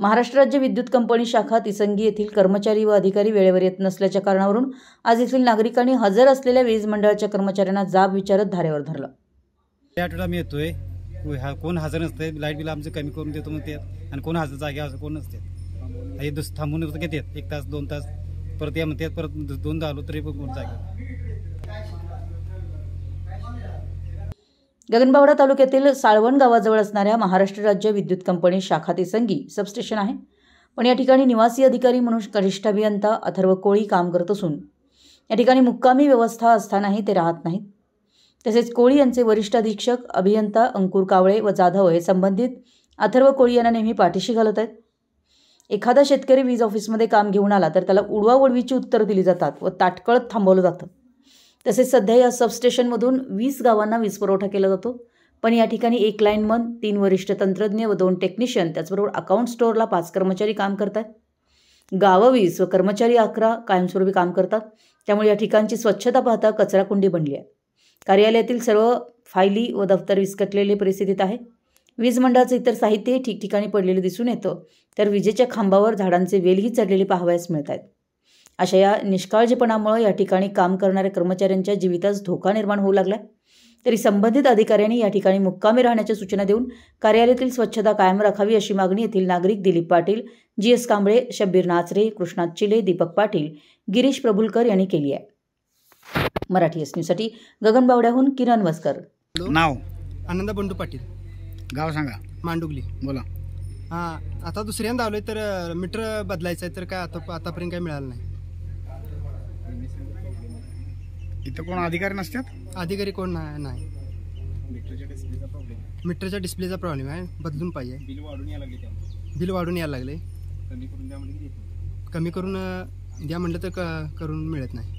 महाराष्ट्र राज्य विद्युत कंपनी शाखा तिसंगी येथील कर्मचारी व अधिकारी वेळेवर येत नसल्याच्या कारणावरून आज येथील नागरिकांनी हजर असलेल्या वीज मंडळाच्या कर्मचाऱ्यांना जाब विचारत धारेवर धरलं या आठवड्याला मी येतोय हा कोण हजर नसते लाईट बिल आमचं कमी करून देतो म्हणते आणि कोण हजर जागे असं कोण नसते हे दुस थांबून घेतात एक तास दोन तास परत या म्हणते परत दोन आलो तरी पण कोण जागे गगनबावडा तालुक्यातील साळवण गावाजवळ असणाऱ्या महाराष्ट्र राज्य विद्युत कंपनी शाखा संगी सबस्टेशन आहे पण या ठिकाणी निवासी अधिकारी म्हणून कनिष्ठ अभियंता अथर्व कोळी काम करत असून या ठिकाणी मुक्कामी व्यवस्था असतानाही ते राहत नाहीत तसेच कोळी यांचे वरिष्ठ अधीक्षक अभियंता अंकुर कावळे व जाधव हे संबंधित अथर्व कोळी यांना नेहमी पाठीशी घालत आहेत एखादा शेतकरी वीज ऑफिसमध्ये काम घेऊन आला तर त्याला उडवाउडवीची उत्तरं दिली जातात व ताटकळत थांबवलं जातं तसेच सध्या या सबस्टेशनमधून वीस गावांना वीज पुरवठा केला जातो पण या ठिकाणी एक लाईनमन तीन वरिष्ठ तंत्रज्ञ व दोन टेक्निशियन त्याचबरोबर अकाउंट स्टोअरला पाच कर्मचारी काम करतात गावं वीस व कर्मचारी अकरा कायमस्वरूपी काम करतात त्यामुळे या ठिकाणची स्वच्छता पाहता कचराकुंडी बनली आहे कार्यालयातील सर्व फायली व दफ्तर विस्कटलेले परिस्थितीत आहे वीज मंडळाचं इतर साहित्यही ठिकठिकाणी पडलेलं दिसून येतं तर विजेच्या खांबावर झाडांचे वेलही चढलेले पाहावयास मिळत आहेत अशा या निष्काळजीपणामुळे या ठिकाणी काम करणाऱ्या कर्मचाऱ्यांच्या जीवितास धोका निर्माण होऊ लागला तरी संबंधित अधिकाऱ्यांनी या ठिकाणी मुक्कामी राहण्याच्या सूचना देऊन कार्यालयातील स्वच्छता कायम राखावी अशी मागणी येथील नागरिक दिलीप पाटील जी एस कांबळे शब्बीर नाचरे कृष्णा चिले दीपक पाटील गिरीश प्रभुलकर यांनी केली आहे मराठी एस न्यूजसाठी गगन बावड्याहून किरण वस्कर नाव आनंद बंडू पाटील गाव सांगा मांडुगली बोला हां आता दुसऱ्यांदा आलोय तर मीटर बदलायचं आहे तर काय आता आतापर्यंत काय मिळालं नाही इथं कोण अधिकारी नसतात अधिकारी कोण नाही मीटरच्या डिस्प्लेचा प्रॉब्लेम आहे बदलून पाहिजे बिल वाढून यायला लागले कमी करून द्या म्हणलं तर करून मिळत नाही